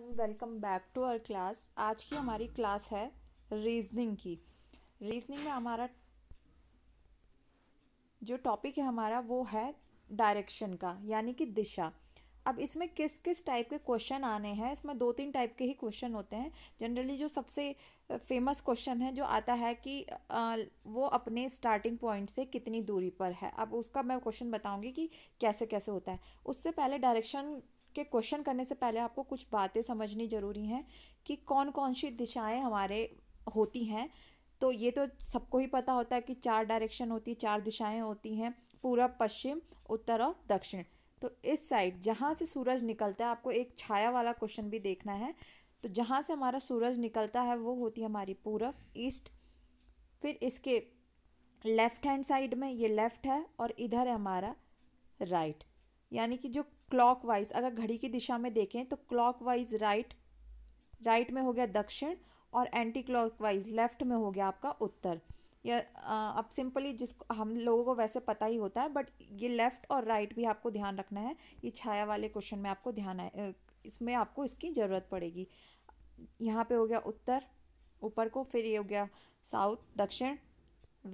everyone welcome back to our class आज की हमारी क्लास है रीजनिंग की रीजनिंग में हमारा जो टॉपिक है हमारा वो है डायरेक्शन का यानी कि दिशा अब इसमें किस किस टाइप के क्वेश्चन आने हैं इसमें दो तीन टाइप के ही क्वेश्चन होते हैं जनरली जो सबसे फेमस क्वेश्चन है जो आता है कि वो अपने स्टार्टिंग पॉइंट से कितनी दूरी पर है अब उसका मैं क्वेश्चन बताऊंगी कि कैसे कैसे होता है उससे पहले डायरेक्शन के क्वेश्चन करने से पहले आपको कुछ बातें समझनी ज़रूरी हैं कि कौन कौन सी दिशाएं हमारे होती हैं तो ये तो सबको ही पता होता है कि चार डायरेक्शन होती है चार दिशाएं होती हैं पूरा पश्चिम उत्तर और दक्षिण तो इस साइड जहाँ से सूरज निकलता है आपको एक छाया वाला क्वेश्चन भी देखना है तो जहाँ से हमारा सूरज निकलता है वो होती है हमारी पूरब ईस्ट फिर इसके लेफ़्ट हैंड साइड में ये लेफ़्ट है और इधर है हमारा राइट यानी कि जो क्लॉकवाइज अगर घड़ी की दिशा में देखें तो क्लॉकवाइज राइट राइट में हो गया दक्षिण और एंटी क्लॉकवाइज लेफ्ट में हो गया आपका उत्तर या अब सिंपली जिस हम लोगों को वैसे पता ही होता है बट ये लेफ़्ट और राइट भी आपको ध्यान रखना है ये छाया वाले क्वेश्चन में आपको ध्यान है इसमें आपको इसकी ज़रूरत पड़ेगी यहाँ पे हो गया उत्तर ऊपर को फिर ये हो गया साउथ दक्षिण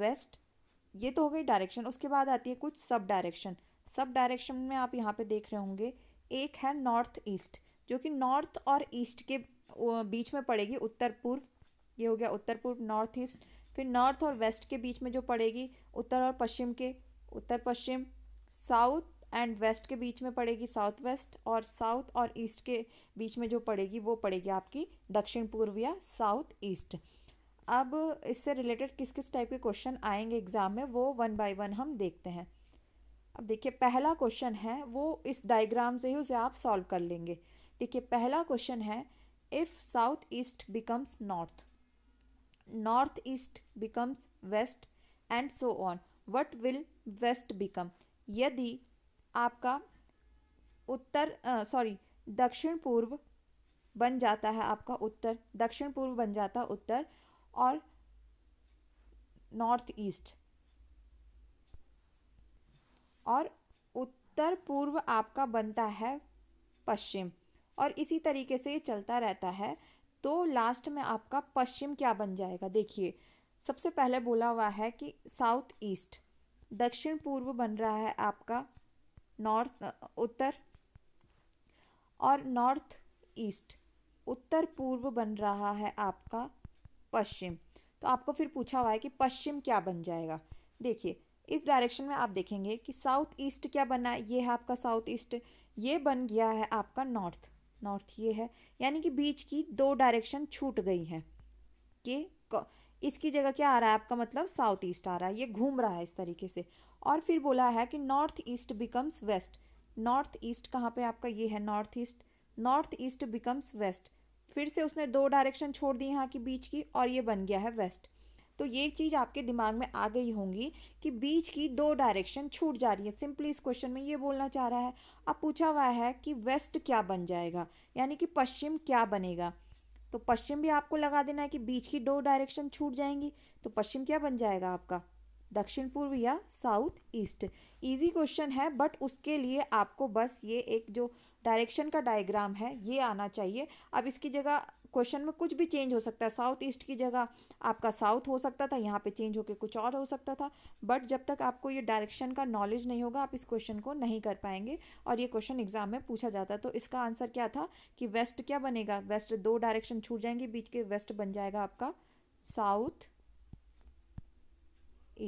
वेस्ट ये तो हो गई डायरेक्शन उसके बाद आती है कुछ सब डायरेक्शन सब डायरेक्शन में आप यहाँ पे देख रहे होंगे एक है नॉर्थ ईस्ट जो कि नॉर्थ और ईस्ट के बीच में पड़ेगी उत्तर पूर्व ये हो गया उत्तर पूर्व नॉर्थ ईस्ट फिर नॉर्थ और वेस्ट के बीच में जो पड़ेगी उत्तर और पश्चिम के उत्तर पश्चिम साउथ एंड वेस्ट के बीच में पड़ेगी साउथ वेस्ट और साउथ और ईस्ट के बीच में जो पड़ेगी वो पड़ेगी आपकी दक्षिण पूर्व या साउथ ईस्ट अब इससे रिलेटेड किस किस टाइप के क्वेश्चन आएंगे एग्जाम में वो वन बाय वन हम देखते हैं अब देखिए पहला क्वेश्चन है वो इस डायग्राम से ही उसे आप सॉल्व कर लेंगे देखिए पहला क्वेश्चन है if south east becomes north north east becomes west and so on what will west become यदि आपका उत्तर सॉरी दक्षिण पूर्व बन जाता है आपका उत्तर दक्षिण पूर्व बन जाता उत्तर और नॉर्थ ईस्ट और उत्तर पूर्व आपका बनता है पश्चिम और इसी तरीके से चलता रहता है तो लास्ट में आपका पश्चिम क्या बन जाएगा देखिए सबसे पहले बोला हुआ है कि साउथ ईस्ट दक्षिण पूर्व बन रहा है आपका नॉर्थ उत्तर और नॉर्थ ईस्ट उत्तर पूर्व बन रहा है आपका पश्चिम तो आपको फिर पूछा हुआ है कि पश्चिम क्या बन जाएगा देखिए इस डायरेक्शन में आप देखेंगे कि साउथ ईस्ट क्या बना है ये है आपका साउथ ईस्ट ये बन गया है आपका नॉर्थ नॉर्थ ये है यानी कि बीच की दो डायरेक्शन छूट गई हैं कि इसकी जगह क्या आ रहा है आपका मतलब साउथ ईस्ट आ रहा है ये घूम रहा है इस तरीके से और फिर बोला है कि north east becomes west north east कहाँ पे आपका ये है north east north east becomes west फिर से उसने दो डायरेक्शन छोड़ दी यहाँ की बीच की और ये बन गया है वेस्ट तो ये चीज़ आपके दिमाग में आ गई होंगी कि बीच की दो डायरेक्शन छूट जा रही है सिंपली इस क्वेश्चन में ये बोलना चाह रहा है अब पूछा हुआ है कि वेस्ट क्या बन जाएगा यानी कि पश्चिम क्या बनेगा तो पश्चिम भी आपको लगा देना है कि बीच की दो डायरेक्शन छूट जाएंगी तो पश्चिम क्या बन जाएगा आपका दक्षिण पूर्व या साउथ ईस्ट इजी क्वेश्चन है बट उसके लिए आपको बस ये एक जो डायरेक्शन का डायग्राम है ये आना चाहिए अब इसकी जगह क्वेश्चन में कुछ भी चेंज हो सकता है साउथ ईस्ट की जगह आपका साउथ हो सकता था यहाँ पे चेंज होकर कुछ और हो सकता था बट जब तक आपको ये डायरेक्शन का नॉलेज नहीं होगा आप इस क्वेश्चन को नहीं कर पाएंगे और ये क्वेश्चन एग्जाम में पूछा जाता है तो इसका आंसर क्या था कि वेस्ट क्या बनेगा वेस्ट दो डायरेक्शन छूट जाएंगे बीच के वेस्ट बन जाएगा आपका साउथ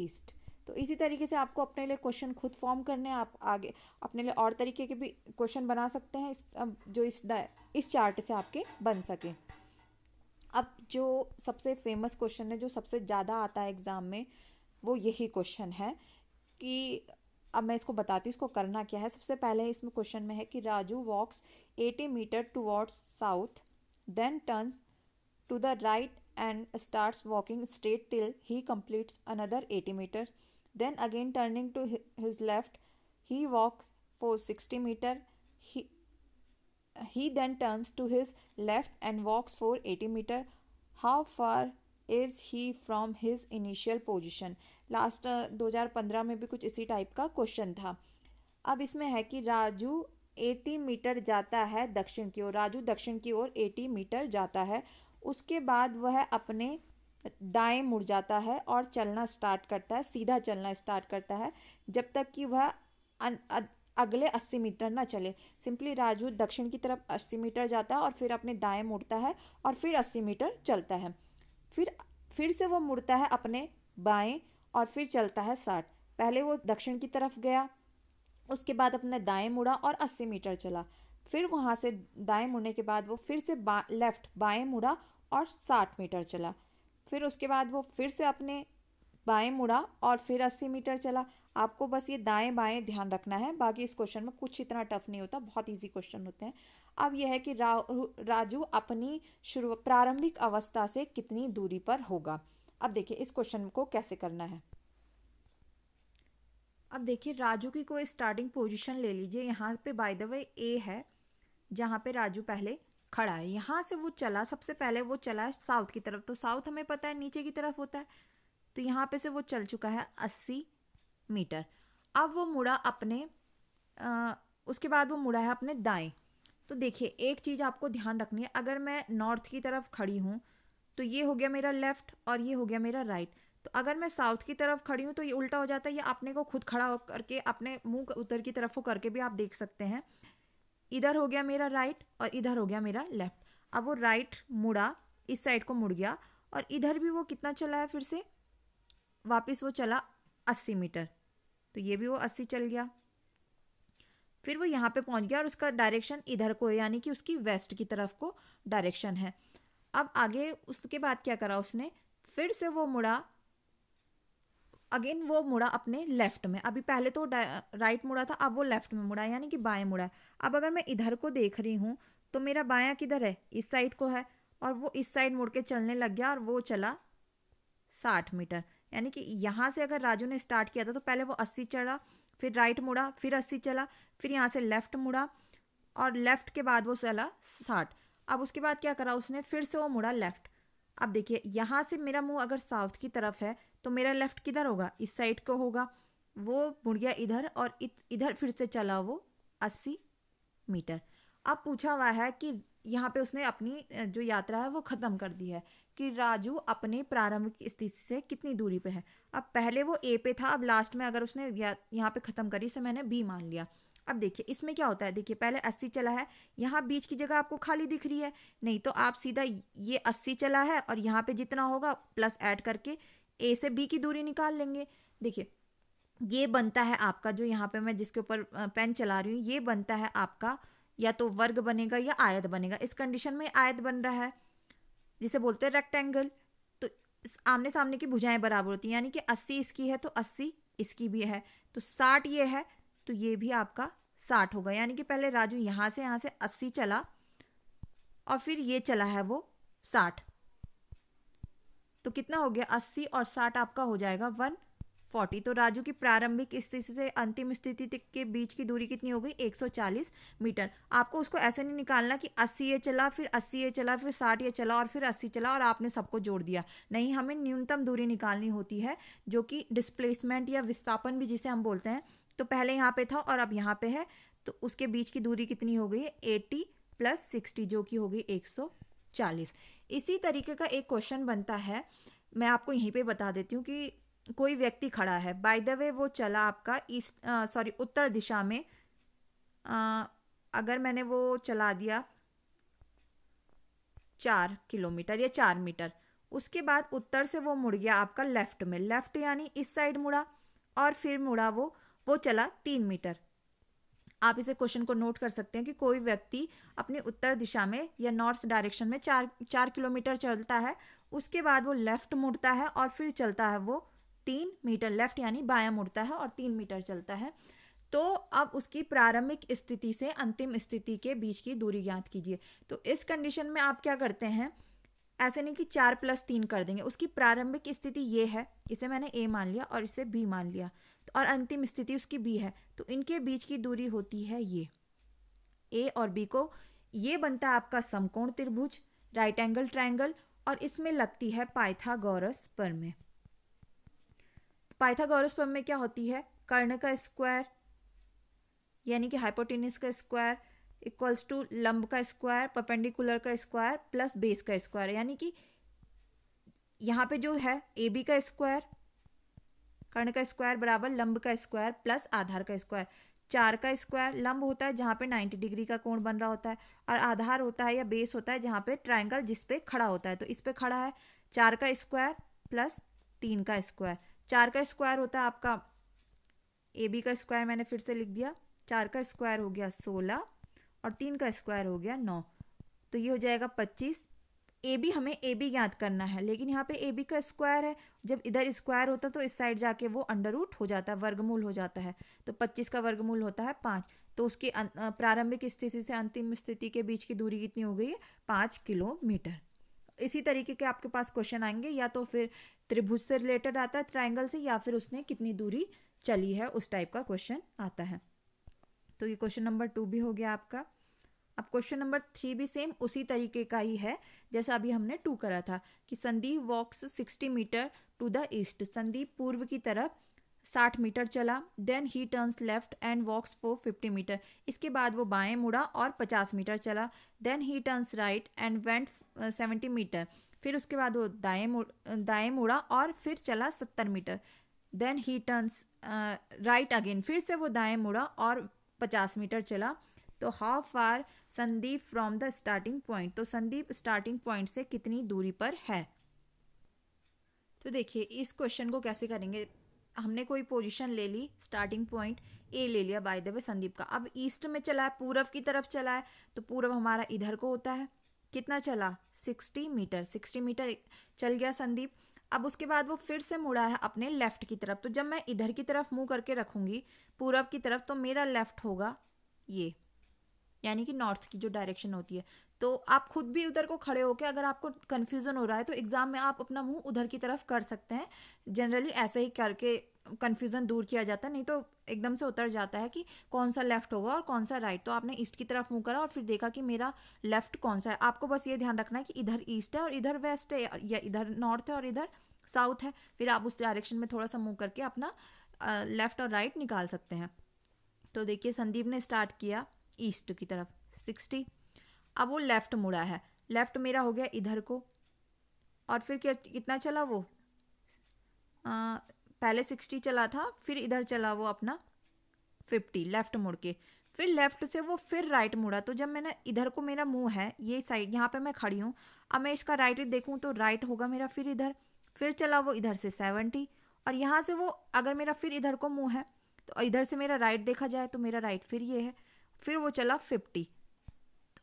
ईस्ट तो इसी तरीके से आपको अपने लिए क्वेश्चन खुद फॉर्म करने हैं आप आगे अपने लिए और तरीके के भी क्वेश्चन बना सकते हैं इस जो इस इस चार्ट से आपके बन सके अब जो सबसे फेमस क्वेश्चन है जो सबसे ज़्यादा आता है एग्ज़ाम में वो यही क्वेश्चन है कि अब मैं इसको बताती हूँ इसको करना क्या है सबसे पहले इसमें क्वेश्चन में है कि Raju walks eighty metre towards south then turns to the right and starts walking straight till he completes another eighty metre then again turning to his left he walk for sixty metre he he then turns to his left and walks for 80 meter how far is he his his initial position last 2015 में भी कुछ इसी type का question था अब इसमें है कि राजू 80 मीटर जाता है दक्षिण की ओर राजू दक्षिण की ओर 80 मीटर जाता है उसके बाद वह अपने दाएं मुड़ जाता है और चलना स्टार्ट करता है सीधा चलना स्टार्ट करता है जब तक कि वह अगले 80 मीटर ना चले सिंपली राजू दक्षिण की तरफ 80 मीटर जाता है और फिर अपने दाएं मुड़ता है और फिर 80 मीटर चलता है फिर फिर से वो मुड़ता है अपने बाएं और फिर चलता है साठ पहले वो दक्षिण की तरफ गया उसके बाद अपने दाएं मुड़ा और 80 मीटर चला फिर वहाँ से दाएं मुड़ने के बाद वो फिर से बा, लेफ्ट बाएँ मुड़ा और साठ मीटर चला फिर उसके बाद वो फिर से अपने बाएं मुड़ा और फिर 80 मीटर चला आपको बस ये दाएं बाएं ध्यान रखना है बाकी इस क्वेश्चन में कुछ इतना टफ नहीं होता बहुत इजी क्वेश्चन होते हैं अब यह है कि रा, राजू अपनी शुरू प्रारंभिक अवस्था से कितनी दूरी पर होगा अब देखिए इस क्वेश्चन को कैसे करना है अब देखिए राजू की कोई स्टार्टिंग पोजिशन ले लीजिए यहाँ पे बाय द वे ए है जहाँ पे राजू पहले खड़ा है यहाँ से वो चला सबसे पहले वो चला साउथ की तरफ तो साउथ हमें पता है नीचे की तरफ होता है तो यहाँ पे से वो चल चुका है अस्सी मीटर अब वो मुड़ा अपने आ, उसके बाद वो मुड़ा है अपने दाएं तो देखिए एक चीज़ आपको ध्यान रखनी है अगर मैं नॉर्थ की तरफ खड़ी हूँ तो ये हो गया मेरा लेफ़्ट और ये हो गया मेरा राइट तो अगर मैं साउथ की तरफ खड़ी हूँ तो ये उल्टा हो जाता है ये अपने को खुद खड़ा करके अपने मुंह उधर की तरफ को करके भी आप देख सकते हैं इधर हो गया मेरा राइट और इधर हो गया मेरा लेफ़्ट अब वो राइट मुड़ा इस साइड को मुड़ गया और इधर भी वो कितना चला है फिर से वापस वो चला अस्सी मीटर तो ये भी वो अस्सी चल गया फिर वो यहाँ पे पहुँच गया और उसका डायरेक्शन इधर को है यानी कि उसकी वेस्ट की तरफ को डायरेक्शन है अब आगे उसके बाद क्या करा उसने फिर से वो मुड़ा अगेन वो मुड़ा अपने लेफ्ट में अभी पहले तो राइट मुड़ा था अब वो लेफ्ट में मुड़ा यानी कि बाएं मुड़ा अब अगर मैं इधर को देख रही हूँ तो मेरा बाया किधर है इस साइड को है और वो इस साइड मुड़ के चलने लग गया और वो चला साठ मीटर यानी कि यहाँ से अगर राजू ने स्टार्ट किया था तो पहले वो अस्सी चढ़ा फिर राइट मुड़ा फिर अस्सी चला फिर यहाँ से लेफ्ट मुड़ा और लेफ्ट के बाद वो चला साठ अब उसके बाद क्या करा उसने फिर से वो मुड़ा लेफ्ट अब देखिए यहाँ से मेरा मुंह अगर साउथ की तरफ है तो मेरा लेफ्ट किधर होगा इस साइड को होगा वो मुड़ गया इधर और इधर फिर से चला वो अस्सी मीटर अब पूछा हुआ है कि यहाँ पे उसने अपनी जो यात्रा है वो ख़त्म कर दी है कि राजू अपने प्रारंभिक स्थिति से कितनी दूरी पे है अब पहले वो ए पे था अब लास्ट में अगर उसने यहाँ पे ख़त्म करी से मैंने बी मान लिया अब देखिए इसमें क्या होता है देखिए पहले अस्सी चला है यहाँ बीच की जगह आपको खाली दिख रही है नहीं तो आप सीधा ये अस्सी चला है और यहाँ पे जितना होगा प्लस ऐड करके ए से बी की दूरी निकाल लेंगे देखिए ये बनता है आपका जो यहाँ पे मैं जिसके ऊपर पेन चला रही हूँ ये बनता है आपका या तो वर्ग बनेगा या आयत बनेगा इस कंडीशन में आयत बन रहा है जिसे बोलते हैं रेक्टेंगल तो आमने सामने की भुजाएं बराबर होती हैं यानी कि अस्सी इसकी है तो अस्सी इसकी भी है तो साठ ये है तो ये भी आपका साठ होगा यानी कि पहले राजू यहाँ से यहाँ से अस्सी चला और फिर ये चला है वो साठ तो कितना हो गया अस्सी और साठ आपका हो जाएगा वन फोर्टी तो राजू की प्रारंभिक स्थिति से अंतिम स्थिति तक के बीच की दूरी कितनी हो गई चालीस मीटर आपको उसको ऐसे नहीं निकालना कि अस्सी ये चला फिर अस्सी ये चला फिर साठ ये चला और फिर अस्सी चला और आपने सबको जोड़ दिया नहीं हमें न्यूनतम दूरी निकालनी होती है जो कि डिस्प्लेसमेंट या विस्थापन भी जिसे हम बोलते हैं तो पहले यहाँ पे था और अब यहाँ पे है तो उसके बीच की दूरी कितनी हो गई है एट्टी प्लस सिक्सटी जो कि हो गई एक सौ चालीस इसी तरीके का एक क्वेश्चन बनता है मैं आपको यहीं पे बता देती हूँ कि कोई व्यक्ति खड़ा है बाय द वे वो चला आपका ईस्ट सॉरी उत्तर दिशा में आ, अगर मैंने वो चला दिया चार किलोमीटर या चार मीटर उसके बाद उत्तर से वो मुड़ गया आपका लेफ्ट में लेफ्ट यानी इस साइड मुड़ा और फिर मुड़ा वो वो चला तीन मीटर आप इसे क्वेश्चन को नोट कर सकते हैं कि कोई व्यक्ति अपनी उत्तर दिशा में या नॉर्थ डायरेक्शन में चार चार किलोमीटर चलता है उसके बाद वो लेफ्ट मुड़ता है और फिर चलता है वो तीन मीटर लेफ्ट यानी बायां मुड़ता है और तीन मीटर चलता है तो अब उसकी प्रारंभिक स्थिति से अंतिम स्थिति के बीच की दूरी ज्ञात कीजिए तो इस कंडीशन में आप क्या करते हैं ऐसे नहीं कि चार प्लस तीन कर देंगे उसकी प्रारंभिक स्थिति ये है इसे मैंने ए मान लिया और इसे बी मान लिया तो और अंतिम स्थिति उसकी बी है तो इनके बीच की दूरी होती है ये ए और बी को ये बनता है आपका समकोण त्रिभुज राइट एंगल ट्राइंगल और इसमें लगती है पाइथागोरस परमें पाइथागोरस प्रमेय में क्या होती है कर्ण का स्क्वायर यानी कि हाइपोटेनिस का स्क्वायर इक्वल्स टू लंब का स्क्वायर परपेंडिकुलर का स्क्वायर प्लस बेस का स्क्वायर यानी कि यहाँ पे जो है ए बी का स्क्वायर कर्ण का स्क्वायर बराबर लंब का स्क्वायर प्लस आधार का स्क्वायर चार का स्क्वायर लंब होता है जहाँ पे नाइन्टी डिग्री का कोण बन रहा होता है और आधार होता है या बेस होता है जहाँ पे ट्राइंगल जिस पे खड़ा होता है तो इस पे खड़ा है चार का स्क्वायर प्लस तीन का स्क्वायर चार का स्क्वायर होता है आपका ए बी का स्क्वायर मैंने फिर से लिख दिया चार का स्क्वायर हो गया सोलह और तीन का स्क्वायर हो गया नौ तो ये हो जाएगा पच्चीस ए बी हमें ए बी ज्ञात करना है लेकिन यहाँ पे ए बी का स्क्वायर है जब इधर स्क्वायर होता तो इस साइड जाके वो अंडर रूट हो जाता है वर्गमूल हो जाता है तो पच्चीस का वर्गमूल होता है पाँच तो उसकी अं, प्रारंभिक स्थिति से अंतिम स्थिति के बीच की दूरी कितनी हो गई है पाँच किलोमीटर इसी तरीके के आपके पास क्वेश्चन आएंगे या तो फिर त्रिभुज से रिलेटेड आता है ट्राइंगल से या फिर उसने कितनी दूरी चली है उस टाइप का क्वेश्चन आता है तो ये क्वेश्चन नंबर टू भी हो गया आपका अब क्वेश्चन नंबर थ्री भी सेम उसी तरीके का ही है जैसा अभी हमने टू करा था कि Sandeep walks sixty metre to the east Sandeep पूर्व की तरफ साठ मीटर चला then he turns left and walks for fifty metre इसके बाद वो बाएं मुड़ा और पचास मीटर चला then he turns right and went seventy metre फिर उसके बाद वो दाएं मुड़ uh, दाएं मुड़ा और फिर चला सत्तर metre then he turns right again फिर से वो दाएं मुड़ा और पचास मीटर चला तो how far Sandeep from the starting point तो संदीप स्टार्टिंग पॉइंट से कितनी दूरी पर है तो देखिए इस क्वेश्चन को कैसे करेंगे हमने कोई पोजीशन ले ली स्टार्टिंग पॉइंट ए ले लिया बाय द वे संदीप का अब ईस्ट में चला है पूरब की तरफ चला है तो पूरब हमारा इधर को होता है कितना चला सिक्सटी मीटर सिक्सटी मीटर चल गया संदीप अब उसके बाद वो फिर से मुड़ा है अपने लेफ्ट की तरफ तो जब मैं इधर की तरफ मुंह करके रखूँगी पूरब की तरफ तो मेरा लेफ्ट होगा ये यानी कि नॉर्थ की जो डायरेक्शन होती है तो आप खुद भी उधर को खड़े होकर अगर आपको कन्फ्यूज़न हो रहा है तो एग्ज़ाम में आप अपना मुंह उधर की तरफ कर सकते हैं जनरली ऐसे ही करके कन्फ्यूज़न दूर किया जाता है नहीं तो एकदम से उतर जाता है कि कौन सा लेफ़्ट होगा और कौन सा राइट तो आपने ईस्ट की तरफ मुँह करा और फिर देखा कि मेरा लेफ़्ट कौन सा है आपको बस ये ध्यान रखना है कि इधर ईस्ट है और इधर वेस्ट है या इधर नॉर्थ है और इधर साउथ है फिर आप उस डायरेक्शन में थोड़ा सा मुंह करके अपना लेफ़्ट और राइट निकाल सकते हैं तो देखिए संदीप ने स्टार्ट किया ईस्ट की तरफ सिक्सटी अब वो लेफ़्ट मुड़ा है लेफ़्ट मेरा हो गया इधर को और फिर क्या कितना चला वो आ, पहले सिक्सटी चला था फिर इधर चला वो अपना फिफ्टी लेफ़्ट मुड़ के फिर लेफ़्ट से वो फिर राइट मुड़ा तो जब मैंने इधर को मेरा मुंह है ये साइड यहाँ पे मैं खड़ी हूँ अब मैं इसका राइट देखूँ तो राइट होगा मेरा फिर इधर फिर चला वो इधर से सेवेंटी और यहाँ से वो अगर मेरा फिर इधर को मुंह है तो इधर से मेरा राइट देखा जाए तो मेरा राइट फिर ये है फिर वो चला फिफ्टी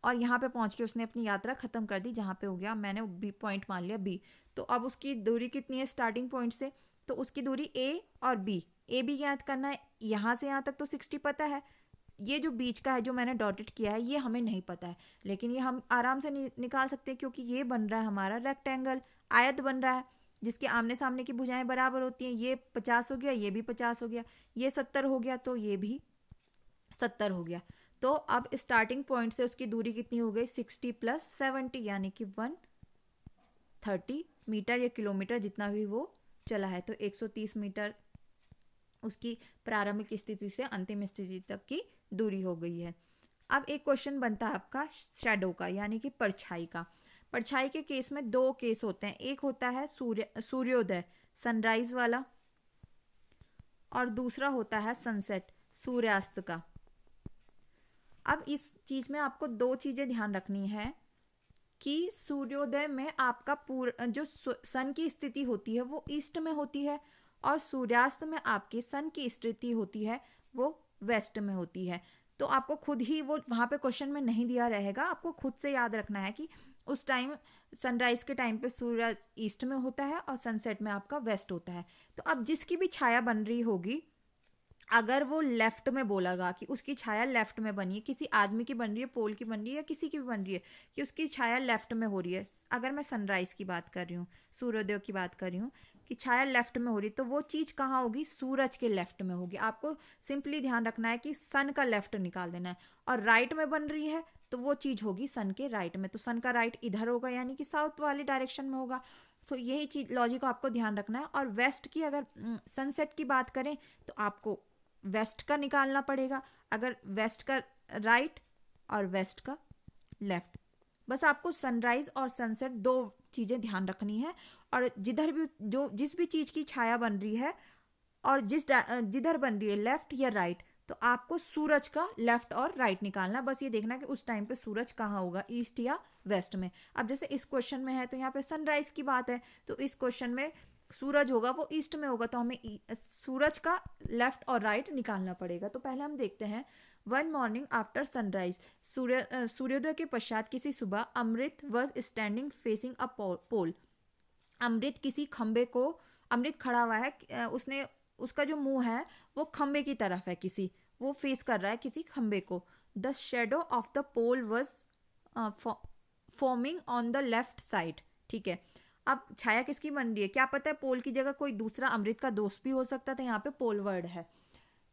और यहाँ पे पहुँच के उसने अपनी यात्रा ख़त्म कर दी जहाँ पे हो गया मैंने बी पॉइंट मान लिया बी तो अब उसकी दूरी कितनी है स्टार्टिंग पॉइंट से तो उसकी दूरी ए और बी ए बी याद करना है यहाँ से यहाँ तक तो सिक्सटी पता है ये जो बीच का है जो मैंने डॉटेड किया है ये हमें नहीं पता है लेकिन ये हम आराम से नि, निकाल सकते हैं क्योंकि ये बन रहा है हमारा रेक्टेंगल आयत बन रहा है जिसके आमने सामने की भुजाएं बराबर होती हैं ये पचास हो गया ये भी पचास हो गया ये सत्तर हो गया तो ये भी सत्तर हो गया तो अब स्टार्टिंग पॉइंट से उसकी दूरी कितनी हो गई सिक्सटी प्लस सेवेंटी यानी कि वन थर्टी मीटर या किलोमीटर जितना भी वो चला है तो एक सौ तीस मीटर उसकी प्रारंभिक स्थिति से अंतिम स्थिति तक की दूरी हो गई है अब एक क्वेश्चन बनता है आपका शेडो का यानी कि परछाई का परछाई के केस में दो केस होते हैं एक होता है सूर्य सूर्योदय सनराइज वाला और दूसरा होता है सनसेट सूर्यास्त का अब इस चीज़ में आपको दो चीज़ें ध्यान रखनी है कि सूर्योदय में आपका पूरा जो सन की स्थिति होती है वो ईस्ट में होती है और सूर्यास्त में आपकी सन की स्थिति होती है वो वेस्ट में होती है तो आपको खुद ही वो वहाँ पे क्वेश्चन में नहीं दिया रहेगा आपको खुद से याद रखना है कि उस टाइम सनराइज के टाइम पे सूर्य ईस्ट में होता है और सनसेट में आपका वेस्ट होता है तो अब जिसकी भी छाया बन रही होगी अगर वो लेफ्ट में बोलागा कि उसकी छाया लेफ्ट में बनी है किसी आदमी की बन रही है पोल की बन रही है या किसी की भी बन रही है कि उसकी छाया लेफ्ट में हो रही है अगर मैं सनराइज की बात कर रही हूँ सूर्योदय की बात कर रही हूँ कि छाया लेफ्ट में हो रही है तो वो चीज़ कहाँ होगी सूरज के लेफ्ट में होगी आपको सिंपली ध्यान रखना है कि सन का लेफ्ट निकाल देना है और राइट में बन रही है तो वो चीज़ होगी सन के राइट में तो सन का राइट इधर होगा यानी कि साउथ वाले डायरेक्शन में होगा तो यही चीज लॉजिक आपको ध्यान रखना है और वेस्ट की अगर सनसेट mm, की बात करें तो आपको वेस्ट का निकालना पड़ेगा अगर वेस्ट का राइट और वेस्ट का लेफ्ट बस आपको सनराइज और सनसेट दो चीज़ें ध्यान रखनी है और जिधर भी जो जिस भी चीज़ की छाया बन रही है और जिस जिधर बन रही है लेफ्ट या राइट तो आपको सूरज का लेफ्ट और राइट निकालना बस ये देखना कि उस टाइम पे सूरज कहाँ होगा ईस्ट या वेस्ट में अब जैसे इस क्वेश्चन में है तो यहाँ पे सनराइज की बात है तो इस क्वेश्चन में सूरज होगा वो ईस्ट में होगा तो हमें सूरज का लेफ्ट और राइट निकालना पड़ेगा तो पहले हम देखते हैं वन मॉर्निंग आफ्टर सनराइज सूर्य सूर्योदय के पश्चात किसी सुबह Amrit was standing facing a pole Amrit किसी खम्बे को अमृत खड़ा हुआ है उसने उसका जो मुंह है वो खम्बे की तरफ है किसी वो फेस कर रहा है किसी खम्बे को the shadow of the pole was forming on the left side ठीक है अब छाया किसकी बन रही है क्या पता है पोल की जगह कोई दूसरा अमृत का दोस्त भी हो सकता था यहाँ पे पोल वर्ड है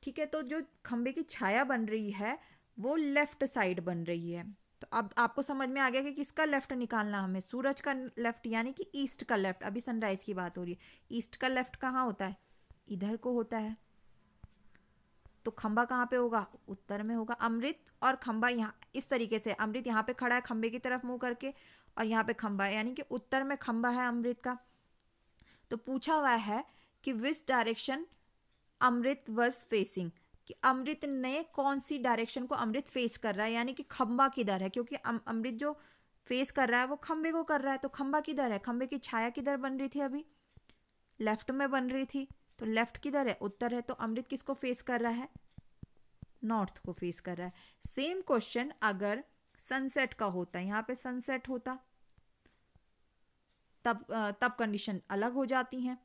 ठीक है तो जो खम्भे की छाया बन रही है वो लेफ्ट साइड बन रही है तो अब आपको समझ में आ गया कि किसका लेफ्ट निकालना हमें सूरज का लेफ्ट यानी कि ईस्ट का लेफ्ट अभी सनराइज की बात हो रही है ईस्ट का लेफ्ट कहाँ होता है इधर को होता है तो खंबा कहाँ पे होगा उत्तर में होगा अमृत और खंबा यहाँ इस तरीके से अमृत यहाँ पे खड़ा है खंबे की तरफ मुंह करके और यहाँ पे खम्बा है यानी कि उत्तर में खम्बा है अमृत का तो पूछा हुआ है कि विस डायरेक्शन अमृत वज फेसिंग कि अमृत ने कौन सी डायरेक्शन को अमृत फेस कर रहा है यानी कि खम्बा किधर है क्योंकि अमृत जो फेस कर रहा है वो खम्बे को कर रहा है तो खम्बा किधर है खम्बे की छाया किधर बन रही थी अभी लेफ्ट में बन रही थी तो लेफ्ट किधर है उत्तर है तो अमृत किसको फेस कर रहा है नॉर्थ को फेस कर रहा है सेम क्वेश्चन अगर सनसेट का होता है यहाँ पे सनसेट होता तब तब कंडीशन अलग हो जाती हैं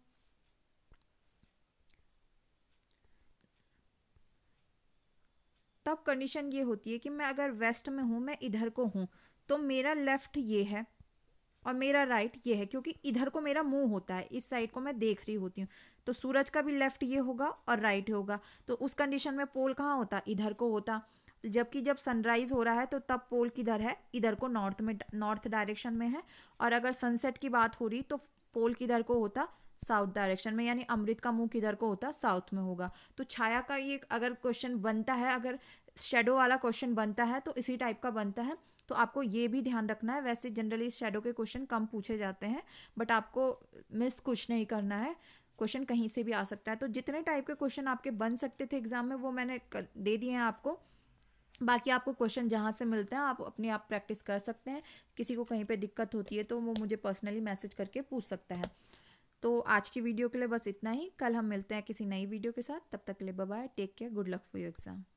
तब कंडीशन ये होती है कि मैं अगर वेस्ट में हूँ मैं इधर को हूँ तो मेरा लेफ्ट ये है और मेरा राइट ये है क्योंकि इधर को मेरा मुंह होता है इस साइड को मैं देख रही होती हूँ तो सूरज का भी लेफ्ट ये होगा और राइट होगा तो उस कंडीशन में पोल कहाँ होता इधर को होता जबकि जब सनराइज हो रहा है तो तब पोल किधर है इधर को नॉर्थ में नॉर्थ डायरेक्शन में है और अगर सनसेट की बात हो रही तो पोल किधर को होता साउथ डायरेक्शन में यानी अमृत का मुंह किधर को होता साउथ में होगा तो छाया का ये अगर क्वेश्चन बनता है अगर शेडो वाला क्वेश्चन बनता है तो इसी टाइप का बनता है तो आपको ये भी ध्यान रखना है वैसे जनरली शेडो के क्वेश्चन कम पूछे जाते हैं बट आपको मिस कुछ नहीं करना है क्वेश्चन कहीं से भी आ सकता है तो जितने टाइप के क्वेश्चन आपके बन सकते थे एग्जाम में वो मैंने दे दिए हैं आपको बाकी आपको क्वेश्चन जहाँ से मिलते हैं आप अपने आप प्रैक्टिस कर सकते हैं किसी को कहीं पे दिक्कत होती है तो वो मुझे पर्सनली मैसेज करके पूछ सकता है तो आज की वीडियो के लिए बस इतना ही कल हम मिलते हैं किसी नई वीडियो के साथ तब तक के लिए bye take care good luck for your exam